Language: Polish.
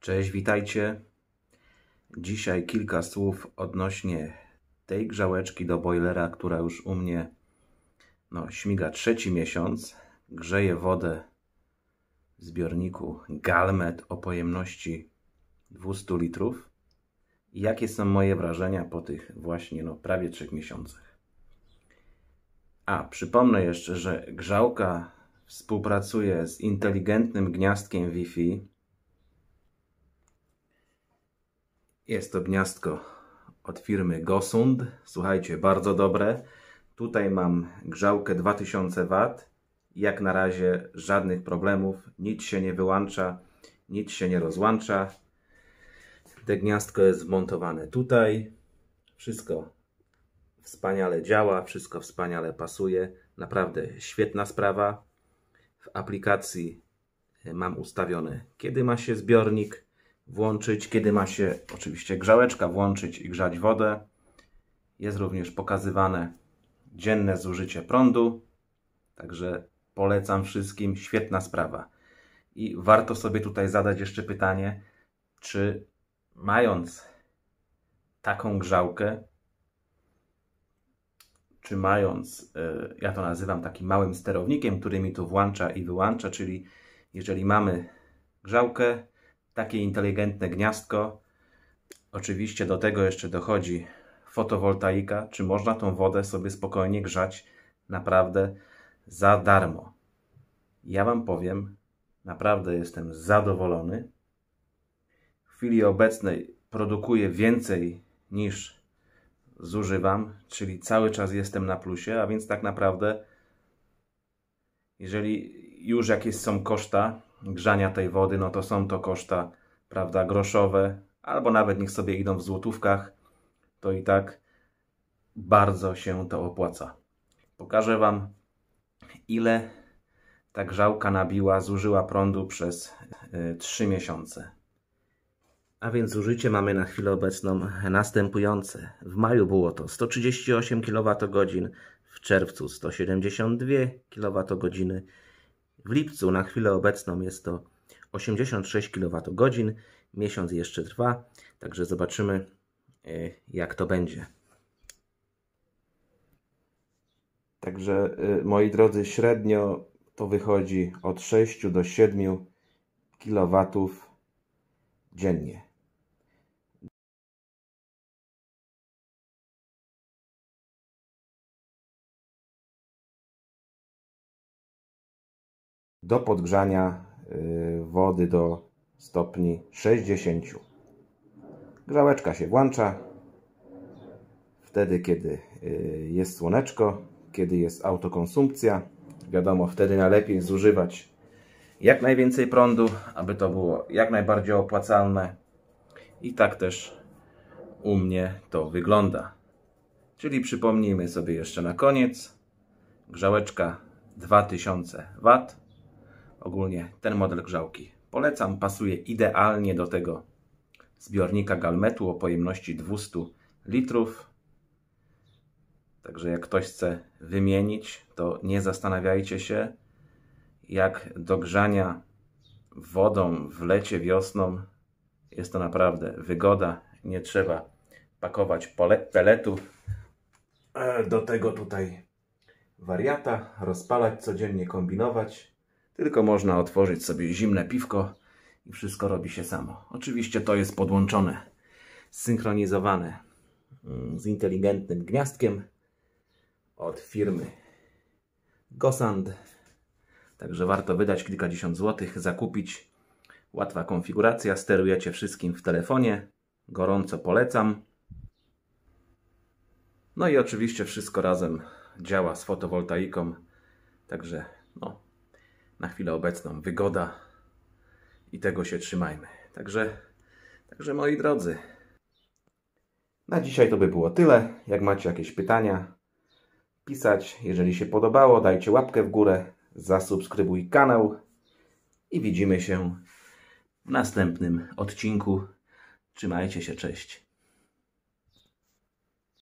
Cześć, witajcie. Dzisiaj kilka słów odnośnie tej grzałeczki do boilera, która już u mnie no, śmiga trzeci miesiąc. Grzeje wodę w zbiorniku Galmet o pojemności 200 litrów. jakie są moje wrażenia po tych właśnie no, prawie trzech miesiącach? A, przypomnę jeszcze, że grzałka współpracuje z inteligentnym gniazdkiem Wi-Fi, Jest to gniazdko od firmy Gosund. Słuchajcie, bardzo dobre. Tutaj mam grzałkę 2000 W. Jak na razie żadnych problemów. Nic się nie wyłącza, nic się nie rozłącza. Te gniazdko jest wmontowane tutaj. Wszystko wspaniale działa, wszystko wspaniale pasuje. Naprawdę świetna sprawa. W aplikacji mam ustawione, kiedy ma się zbiornik, włączyć, kiedy ma się oczywiście grzałeczka włączyć i grzać wodę. Jest również pokazywane dzienne zużycie prądu, także polecam wszystkim, świetna sprawa. I warto sobie tutaj zadać jeszcze pytanie, czy mając taką grzałkę, czy mając, e, ja to nazywam takim małym sterownikiem, który mi tu włącza i wyłącza, czyli jeżeli mamy grzałkę, takie inteligentne gniazdko. Oczywiście do tego jeszcze dochodzi fotowoltaika. Czy można tą wodę sobie spokojnie grzać naprawdę za darmo? Ja Wam powiem, naprawdę jestem zadowolony. W chwili obecnej produkuję więcej niż zużywam, czyli cały czas jestem na plusie, a więc tak naprawdę jeżeli już jakieś są koszta, grzania tej wody, no to są to koszta, prawda, groszowe, albo nawet niech sobie idą w złotówkach, to i tak bardzo się to opłaca. Pokażę Wam, ile ta grzałka nabiła, zużyła prądu przez e, y, 3 miesiące. A więc zużycie mamy na chwilę obecną następujące. W maju było to 138 kWh, w czerwcu 172 kWh, w lipcu na chwilę obecną jest to 86 kWh, miesiąc jeszcze trwa, także zobaczymy e, jak to będzie. Także e, moi drodzy, średnio to wychodzi od 6 do 7 kW dziennie. do podgrzania y, wody do stopni 60. Grzałeczka się włącza wtedy, kiedy y, jest słoneczko, kiedy jest autokonsumpcja. Wiadomo, wtedy najlepiej zużywać jak najwięcej prądu, aby to było jak najbardziej opłacalne. I tak też u mnie to wygląda. Czyli przypomnijmy sobie jeszcze na koniec. Grzałeczka 2000 W Ogólnie ten model grzałki polecam, pasuje idealnie do tego zbiornika galmetu o pojemności 200 litrów. Także jak ktoś chce wymienić, to nie zastanawiajcie się, jak do grzania wodą w lecie, wiosną jest to naprawdę wygoda. Nie trzeba pakować peletu e, Do tego tutaj wariata, rozpalać codziennie, kombinować tylko można otworzyć sobie zimne piwko i wszystko robi się samo. Oczywiście to jest podłączone, zsynchronizowane mm, z inteligentnym gniazdkiem od firmy Gosand. Także warto wydać kilkadziesiąt złotych, zakupić. Łatwa konfiguracja, sterujecie wszystkim w telefonie. Gorąco polecam. No i oczywiście wszystko razem działa z fotowoltaiką. Także no, na chwilę obecną wygoda i tego się trzymajmy. Także, także moi drodzy, na dzisiaj to by było tyle. Jak macie jakieś pytania, pisać. Jeżeli się podobało, dajcie łapkę w górę, zasubskrybuj kanał i widzimy się w następnym odcinku. Trzymajcie się, cześć.